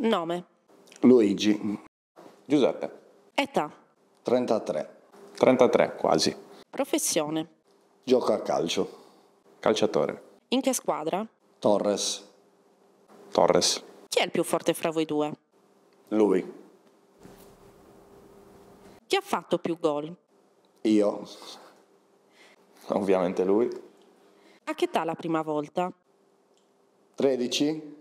Nome. Luigi. Giuseppe. Età. 33. 33 quasi. Professione. Gioca a calcio. Calciatore. In che squadra? Torres. Torres. Chi è il più forte fra voi due? Lui. Chi ha fatto più gol? Io. Ovviamente lui. A che età la prima volta? 13.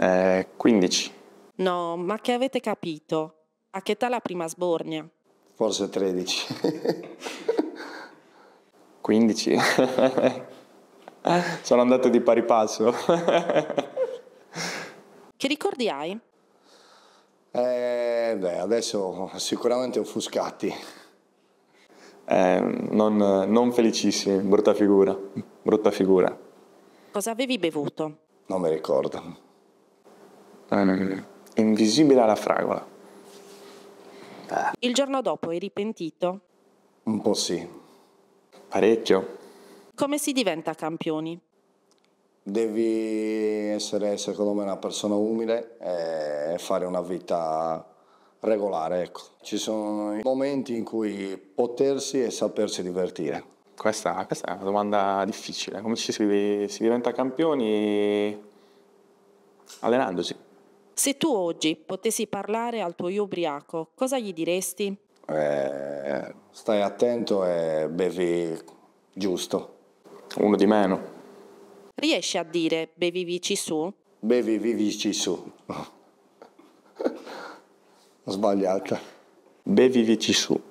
Eh, 15. No, ma che avete capito? A che età la prima sbornia? Forse 13. 15. Sono andato di pari passo. che ricordi hai? Eh, beh, adesso sicuramente offuscati. Eh, non, non felicissimi, brutta figura, brutta figura. Cosa avevi bevuto? Non mi ricordo. Ah, Dai, Invisibile alla fragola. Il giorno dopo eri pentito? Un po' sì. Parecchio. Come si diventa campioni? Devi essere, secondo me, una persona umile e fare una vita regolare. Ecco. Ci sono i momenti in cui potersi e sapersi divertire. Questa, questa, è una domanda difficile. Come ci si, si diventa campioni? Allenandosi. Se tu oggi potessi parlare al tuo io ubriaco, cosa gli diresti? Eh, stai attento e bevi giusto. Uno di meno. Riesci a dire bevi vici su? Bevi vivici su. Sbagliata. Bevi vici su.